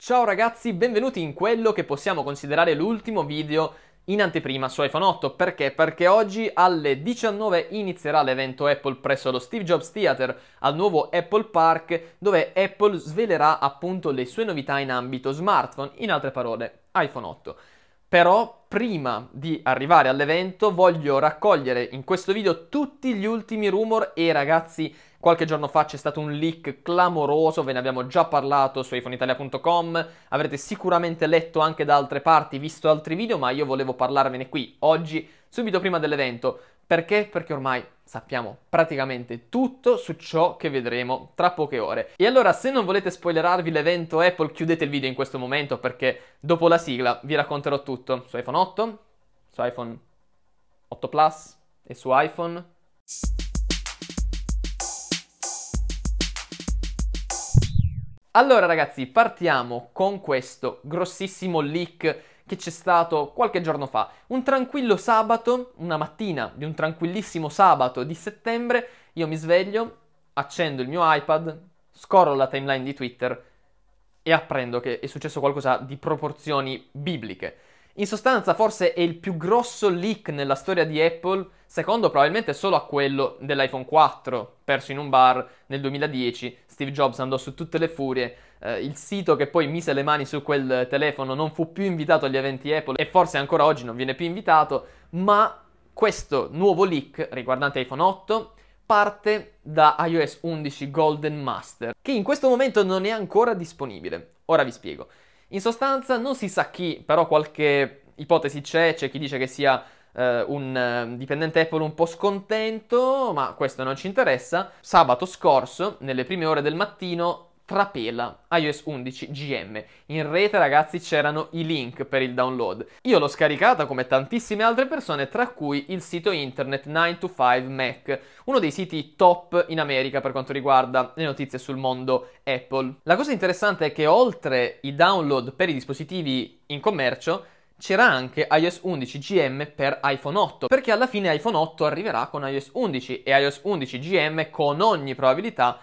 Ciao ragazzi, benvenuti in quello che possiamo considerare l'ultimo video in anteprima su iPhone 8. Perché? Perché oggi alle 19 inizierà l'evento Apple presso lo Steve Jobs Theater al nuovo Apple Park dove Apple svelerà appunto le sue novità in ambito smartphone, in altre parole iPhone 8. Però prima di arrivare all'evento voglio raccogliere in questo video tutti gli ultimi rumor e ragazzi Qualche giorno fa c'è stato un leak clamoroso, ve ne abbiamo già parlato su iPhoneItalia.com, avrete sicuramente letto anche da altre parti, visto altri video, ma io volevo parlarvene qui, oggi, subito prima dell'evento. Perché? Perché ormai sappiamo praticamente tutto su ciò che vedremo tra poche ore. E allora se non volete spoilerarvi l'evento Apple chiudete il video in questo momento perché dopo la sigla vi racconterò tutto su iPhone 8, su iPhone 8 Plus e su iPhone... Allora ragazzi, partiamo con questo grossissimo leak che c'è stato qualche giorno fa. Un tranquillo sabato, una mattina di un tranquillissimo sabato di settembre, io mi sveglio, accendo il mio iPad, scorro la timeline di Twitter e apprendo che è successo qualcosa di proporzioni bibliche. In sostanza forse è il più grosso leak nella storia di Apple, secondo probabilmente solo a quello dell'iPhone 4, perso in un bar nel 2010. Steve Jobs andò su tutte le furie, eh, il sito che poi mise le mani su quel telefono non fu più invitato agli eventi Apple e forse ancora oggi non viene più invitato, ma questo nuovo leak riguardante iPhone 8 parte da iOS 11 Golden Master, che in questo momento non è ancora disponibile. Ora vi spiego. In sostanza non si sa chi, però qualche ipotesi c'è, c'è chi dice che sia eh, un eh, dipendente Apple un po' scontento, ma questo non ci interessa. Sabato scorso, nelle prime ore del mattino, trapela iOS 11 GM. In rete ragazzi c'erano i link per il download. Io l'ho scaricata come tantissime altre persone, tra cui il sito internet 9to5mac, uno dei siti top in America per quanto riguarda le notizie sul mondo Apple. La cosa interessante è che oltre i download per i dispositivi in commercio, c'era anche iOS 11 GM per iPhone 8, perché alla fine iPhone 8 arriverà con iOS 11 e iOS 11 GM con ogni probabilità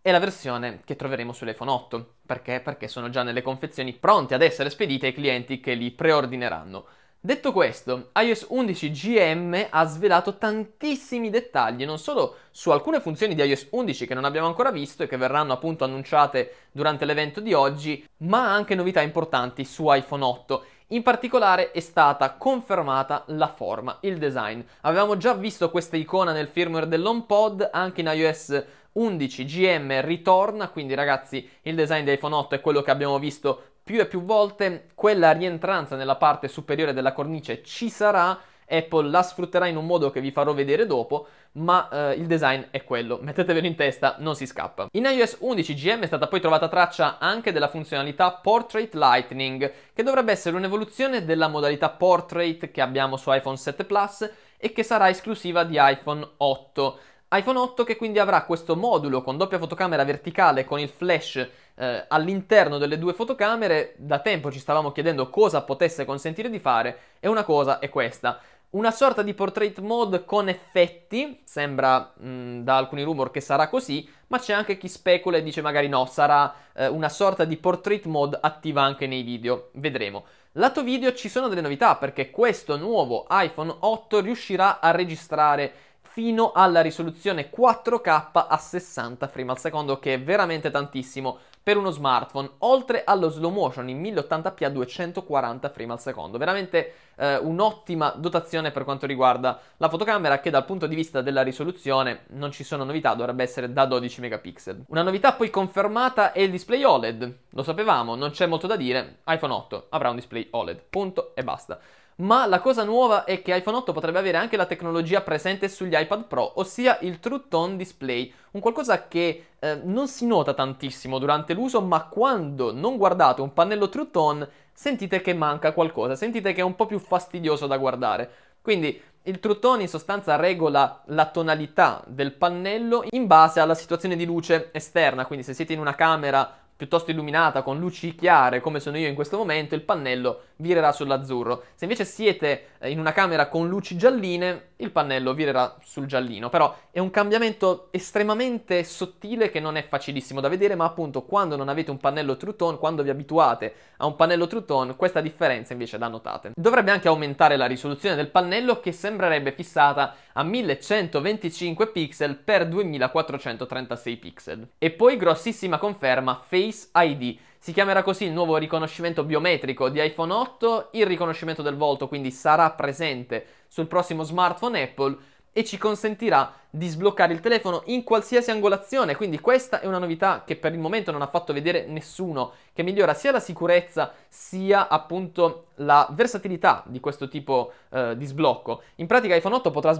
è la versione che troveremo sull'iPhone 8. Perché? Perché sono già nelle confezioni pronte ad essere spedite ai clienti che li preordineranno. Detto questo, iOS 11 GM ha svelato tantissimi dettagli, non solo su alcune funzioni di iOS 11 che non abbiamo ancora visto e che verranno appunto annunciate durante l'evento di oggi, ma anche novità importanti su iPhone 8. In particolare è stata confermata la forma, il design. Avevamo già visto questa icona nel firmware dell'HomePod, anche in iOS 11. 11 GM ritorna, quindi ragazzi il design di iPhone 8 è quello che abbiamo visto più e più volte, quella rientranza nella parte superiore della cornice ci sarà, Apple la sfrutterà in un modo che vi farò vedere dopo, ma eh, il design è quello, mettetevelo in testa, non si scappa. In iOS 11 GM è stata poi trovata traccia anche della funzionalità Portrait Lightning, che dovrebbe essere un'evoluzione della modalità Portrait che abbiamo su iPhone 7 Plus e che sarà esclusiva di iPhone 8 iPhone 8 che quindi avrà questo modulo con doppia fotocamera verticale con il flash eh, all'interno delle due fotocamere, da tempo ci stavamo chiedendo cosa potesse consentire di fare e una cosa è questa. Una sorta di portrait mode con effetti, sembra mh, mm, da alcuni rumor che sarà così, ma c'è anche chi specula e dice magari no, sarà eh, una sorta di portrait mode attiva anche nei video, vedremo. Lato video ci sono delle novità perché questo nuovo iPhone 8 riuscirà a registrare fino alla risoluzione 4K a 60 frame al secondo che è veramente tantissimo per uno smartphone, oltre allo slow motion in 1080p a 240 frame al secondo. Veramente eh, un'ottima dotazione per quanto riguarda la fotocamera che dal punto di vista della risoluzione non ci sono novità, dovrebbe essere da 12 megapixel. Una novità poi confermata è il display OLED. Lo sapevamo, non c'è molto da dire, iPhone 8 avrà un display OLED, punto e basta ma la cosa nuova è che iPhone 8 potrebbe avere anche la tecnologia presente sugli iPad Pro, ossia il True Tone Display, un qualcosa che eh, non si nota tantissimo durante l'uso, ma quando non guardate un pannello True Tone sentite che manca qualcosa, sentite che è un po' più fastidioso da guardare. Quindi il True Tone in sostanza regola la tonalità del pannello in base alla situazione di luce esterna, quindi se siete in una camera piuttosto illuminata, con luci chiare, come sono io in questo momento, il pannello virerà sull'azzurro. Se invece siete eh, in una camera con luci gialline, il pannello virerà sul giallino, però è un cambiamento estremamente sottile che non è facilissimo da vedere, ma appunto quando non avete un pannello True Tone, quando vi abituate a un pannello True Tone, questa differenza invece la notate. Dovrebbe anche aumentare la risoluzione del pannello che sembrerebbe fissata a 1125 pixel per 2436 pixel. E poi grossissima conferma Face ID si chiamerà così il nuovo riconoscimento biometrico di iPhone 8, il riconoscimento del volto quindi sarà presente sul prossimo smartphone Apple e ci consentirà di sbloccare il telefono in qualsiasi angolazione. Quindi questa è una novità che per il momento non ha fatto vedere nessuno, che migliora sia la sicurezza sia appunto la versatilità di questo tipo eh, di sblocco. In pratica iPhone 8 potrà,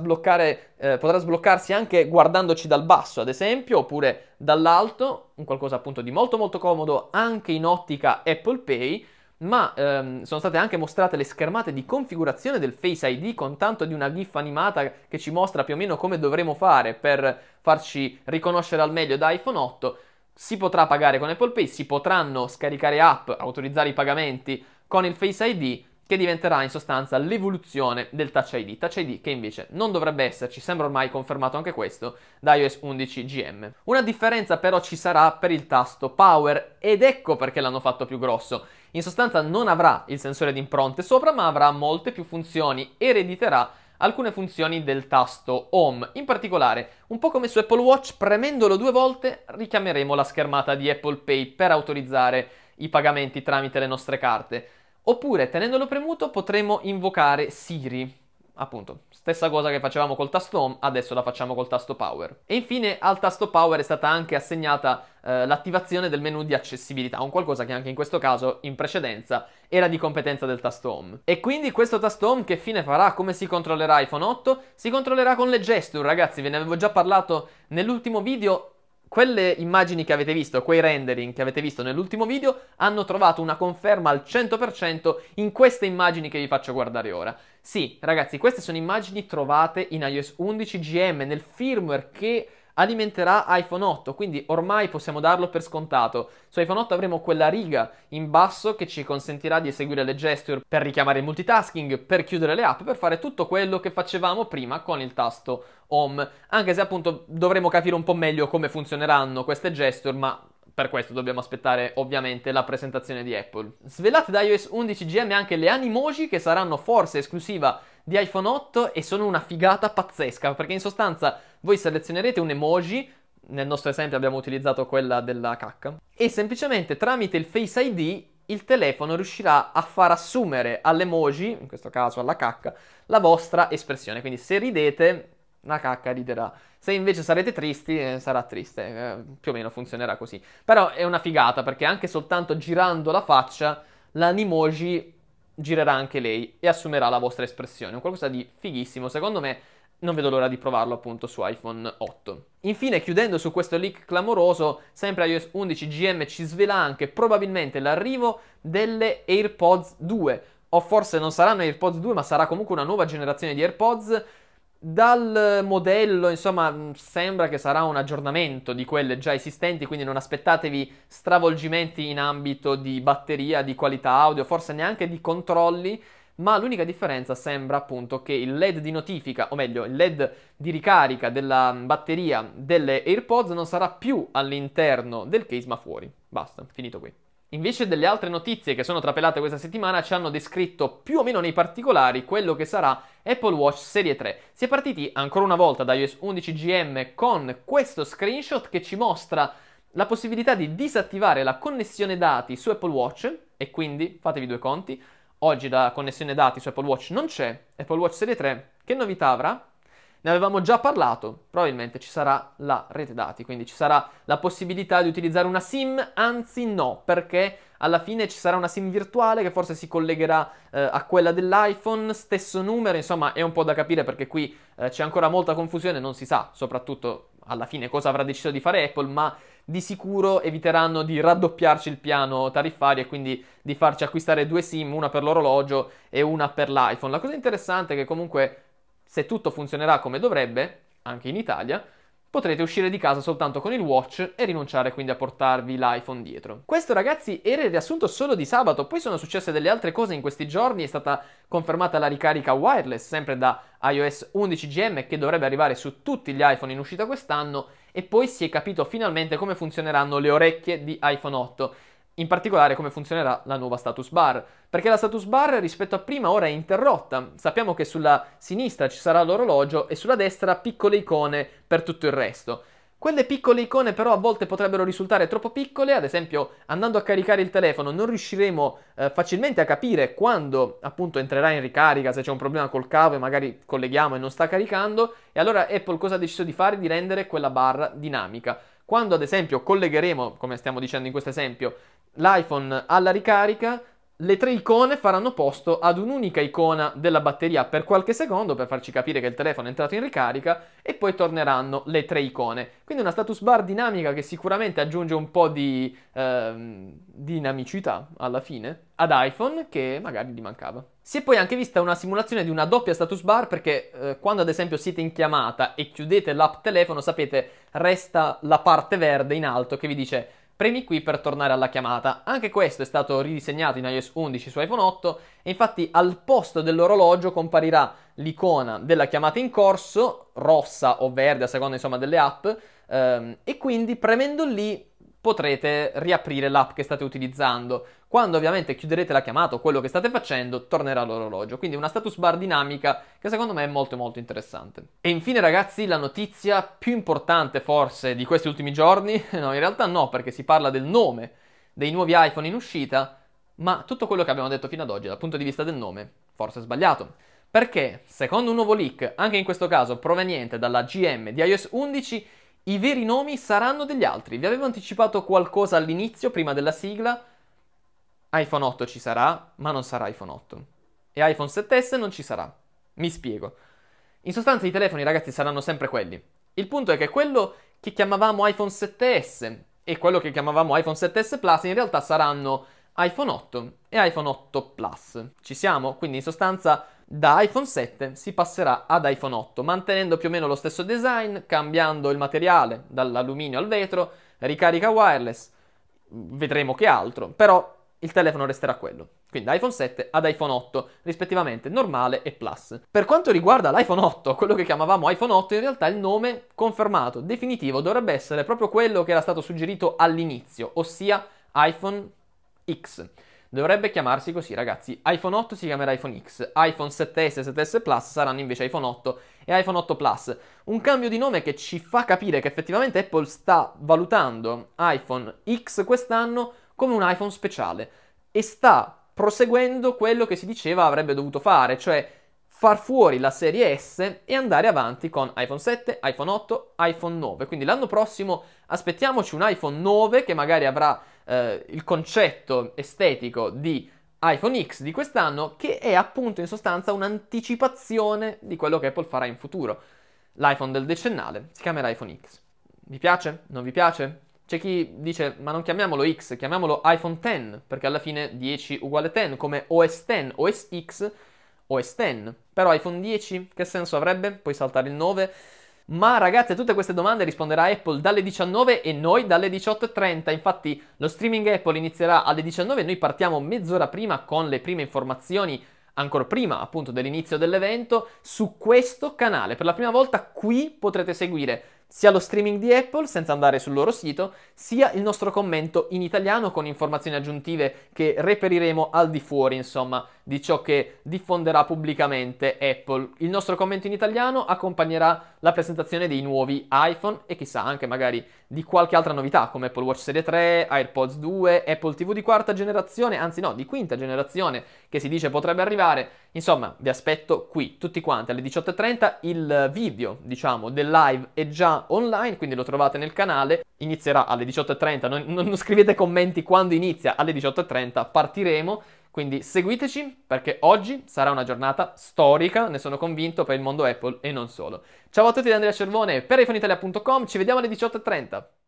eh, potrà sbloccarsi anche guardandoci dal basso, ad esempio, oppure dall'alto, un qualcosa appunto di molto molto comodo anche in ottica Apple Pay ma ehm, sono state anche mostrate le schermate di configurazione del Face ID con tanto di una GIF animata che ci mostra più o meno come dovremo fare per farci riconoscere al meglio da iPhone 8. Si potrà pagare con Apple Pay, si potranno scaricare app, autorizzare i pagamenti con il Face ID che diventerà in sostanza l'evoluzione del Touch ID. Touch ID che invece non dovrebbe esserci, sembra ormai confermato anche questo, da iOS 11 GM. Una differenza però ci sarà per il tasto Power ed ecco perché l'hanno fatto più grosso. In sostanza non avrà il sensore di impronte sopra, ma avrà molte più funzioni, erediterà alcune funzioni del tasto Home. In particolare, un po' come su Apple Watch, premendolo due volte richiameremo la schermata di Apple Pay per autorizzare i pagamenti tramite le nostre carte. Oppure, tenendolo premuto, potremo invocare Siri, appunto, Stessa cosa che facevamo col tasto home, adesso la facciamo col tasto power. E infine al tasto power è stata anche assegnata eh, l'attivazione del menu di accessibilità, un qualcosa che anche in questo caso in precedenza era di competenza del tasto home. E quindi questo tasto home che fine farà? Come si controllerà iPhone 8? Si controllerà con le gesture, ragazzi, ve ne avevo già parlato nell'ultimo video quelle immagini che avete visto, quei rendering che avete visto nell'ultimo video, hanno trovato una conferma al 100% in queste immagini che vi faccio guardare ora. Sì, ragazzi, queste sono immagini trovate in iOS 11 GM nel firmware che alimenterà iPhone 8, quindi ormai possiamo darlo per scontato. Su iPhone 8 avremo quella riga in basso che ci consentirà di eseguire le gesture per richiamare il multitasking, per chiudere le app, per fare tutto quello che facevamo prima con il tasto home, anche se appunto dovremo capire un po' meglio come funzioneranno queste gesture, ma per questo dobbiamo aspettare ovviamente la presentazione di Apple. Svelate da iOS 11 GM anche le animoji che saranno forse esclusiva di iPhone 8 e sono una figata pazzesca perché in sostanza voi selezionerete un emoji, nel nostro esempio abbiamo utilizzato quella della cacca, e semplicemente tramite il Face ID il telefono riuscirà a far assumere all'emoji, in questo caso alla cacca, la vostra espressione. Quindi se ridete, la cacca riderà. Se invece sarete tristi, eh, sarà triste. Eh, più o meno funzionerà così. Però è una figata perché anche soltanto girando la faccia, l'animoji girerà anche lei e assumerà la vostra espressione. qualcosa di fighissimo. Secondo me non vedo l'ora di provarlo appunto su iPhone 8. Infine, chiudendo su questo leak clamoroso, sempre iOS 11 GM ci svela anche probabilmente l'arrivo delle AirPods 2, o forse non saranno AirPods 2, ma sarà comunque una nuova generazione di AirPods. Dal modello, insomma, mm, sembra che sarà un aggiornamento di quelle già esistenti, quindi non aspettatevi stravolgimenti in ambito di batteria, di qualità audio, forse neanche di controlli ma l'unica differenza sembra appunto che il LED di notifica, o meglio il LED di ricarica della mm, batteria delle AirPods non sarà più all'interno del case ma fuori. Basta, finito qui. Invece delle altre notizie che sono trapelate questa settimana ci hanno descritto più o meno nei particolari quello che sarà Apple Watch Serie 3. Si è partiti ancora una volta da iOS 11 GM con questo screenshot che ci mostra la possibilità di disattivare la connessione dati su Apple Watch e quindi fatevi due conti Oggi la connessione dati su Apple Watch non c'è, Apple Watch Serie 3 che novità avrà? Ne avevamo già parlato, probabilmente ci sarà la rete dati, quindi ci sarà la possibilità di utilizzare una SIM, anzi no, perché alla fine ci sarà una SIM virtuale che forse si collegherà eh, a quella dell'iPhone, stesso numero, insomma è un po' da capire perché qui eh, c'è ancora molta confusione, non si sa soprattutto alla fine cosa avrà deciso di fare Apple, ma di sicuro eviteranno di raddoppiarci il piano tariffario e quindi di farci acquistare due SIM, una per l'orologio e una per l'iPhone. La cosa interessante è che comunque se tutto funzionerà come dovrebbe, anche in Italia, potrete uscire di casa soltanto con il watch e rinunciare quindi a portarvi l'iPhone dietro. Questo ragazzi era il riassunto solo di sabato, poi sono successe delle altre cose in questi giorni, è stata confermata la ricarica wireless sempre da iOS 11 GM che dovrebbe arrivare su tutti gli iPhone in uscita quest'anno e poi si è capito finalmente come funzioneranno le orecchie di iPhone 8 in particolare come funzionerà la nuova status bar, perché la status bar rispetto a prima ora è interrotta. Sappiamo che sulla sinistra ci sarà l'orologio e sulla destra piccole icone per tutto il resto. Quelle piccole icone però a volte potrebbero risultare troppo piccole, ad esempio andando a caricare il telefono non riusciremo eh, facilmente a capire quando appunto entrerà in ricarica, se c'è un problema col cavo e magari colleghiamo e non sta caricando, e allora Apple cosa ha deciso di fare? Di rendere quella barra dinamica. Quando ad esempio collegheremo, come stiamo dicendo in questo esempio, l'iPhone alla ricarica, le tre icone faranno posto ad un'unica icona della batteria per qualche secondo per farci capire che il telefono è entrato in ricarica e poi torneranno le tre icone. Quindi una status bar dinamica che sicuramente aggiunge un po' di eh, dinamicità alla fine ad iPhone che magari gli mancava. Si è poi anche vista una simulazione di una doppia status bar perché eh, quando ad esempio siete in chiamata e chiudete l'app telefono sapete resta la parte verde in alto che vi dice Premi qui per tornare alla chiamata. Anche questo è stato ridisegnato in iOS 11 su iPhone 8 e infatti al posto dell'orologio comparirà l'icona della chiamata in corso, rossa o verde a seconda insomma delle app, ehm, e quindi premendo lì potrete riaprire l'app che state utilizzando. Quando ovviamente chiuderete la chiamata o quello che state facendo, tornerà l'orologio. Quindi una status bar dinamica che secondo me è molto molto interessante. E infine ragazzi, la notizia più importante forse di questi ultimi giorni, no in realtà no perché si parla del nome dei nuovi iPhone in uscita, ma tutto quello che abbiamo detto fino ad oggi dal punto di vista del nome forse è sbagliato. Perché, secondo un nuovo leak, anche in questo caso proveniente dalla GM di iOS 11, i veri nomi saranno degli altri. Vi avevo anticipato qualcosa all'inizio, prima della sigla. iPhone 8 ci sarà, ma non sarà iPhone 8. E iPhone 7S non ci sarà. Mi spiego. In sostanza i telefoni, ragazzi, saranno sempre quelli. Il punto è che quello che chiamavamo iPhone 7S e quello che chiamavamo iPhone 7S Plus in realtà saranno iPhone 8 e iPhone 8 Plus. Ci siamo? Quindi in sostanza da iPhone 7 si passerà ad iPhone 8, mantenendo più o meno lo stesso design, cambiando il materiale dall'alluminio al vetro, ricarica wireless, vedremo che altro, però il telefono resterà quello. Quindi da iPhone 7 ad iPhone 8, rispettivamente normale e Plus. Per quanto riguarda l'iPhone 8, quello che chiamavamo iPhone 8, in realtà il nome confermato, definitivo, dovrebbe essere proprio quello che era stato suggerito all'inizio, ossia iPhone X. Dovrebbe chiamarsi così, ragazzi. iPhone 8 si chiamerà iPhone X, iPhone 7S e 7S Plus saranno invece iPhone 8 e iPhone 8 Plus. Un cambio di nome che ci fa capire che effettivamente Apple sta valutando iPhone X quest'anno come un iPhone speciale e sta proseguendo quello che si diceva avrebbe dovuto fare, cioè far fuori la serie S e andare avanti con iPhone 7, iPhone 8, iPhone 9. Quindi l'anno prossimo aspettiamoci un iPhone 9 che magari avrà eh, il concetto estetico di iPhone X di quest'anno, che è appunto in sostanza un'anticipazione di quello che Apple farà in futuro. L'iPhone del decennale si chiamerà iPhone X. Vi piace? Non vi piace? C'è chi dice ma non chiamiamolo X, chiamiamolo iPhone X, perché alla fine 10 uguale 10, come OS X, OS X, OS X. Però iPhone 10 che senso avrebbe? Puoi saltare il 9 ma ragazzi, a tutte queste domande risponderà Apple dalle 19 e noi dalle 18.30. Infatti lo streaming Apple inizierà alle 19 e noi partiamo mezz'ora prima con le prime informazioni ancora prima appunto dell'inizio dell'evento su questo canale. Per la prima volta qui potrete seguire sia lo streaming di Apple senza andare sul loro sito, sia il nostro commento in italiano con informazioni aggiuntive che reperiremo al di fuori, insomma, di ciò che diffonderà pubblicamente Apple. Il nostro commento in italiano accompagnerà la presentazione dei nuovi iPhone e chissà anche magari di qualche altra novità come Apple Watch Serie 3, AirPods 2, Apple TV di quarta generazione, anzi no, di quinta generazione che si dice potrebbe arrivare. Insomma, vi aspetto qui tutti quanti alle 18:30 il video, diciamo, del live è già online, quindi lo trovate nel canale, inizierà alle 18.30, non, non scrivete commenti quando inizia, alle 18.30 partiremo, quindi seguiteci perché oggi sarà una giornata storica, ne sono convinto, per il mondo Apple e non solo. Ciao a tutti da Andrea Cervone per iPhoneitalia.com, ci vediamo alle 18.30.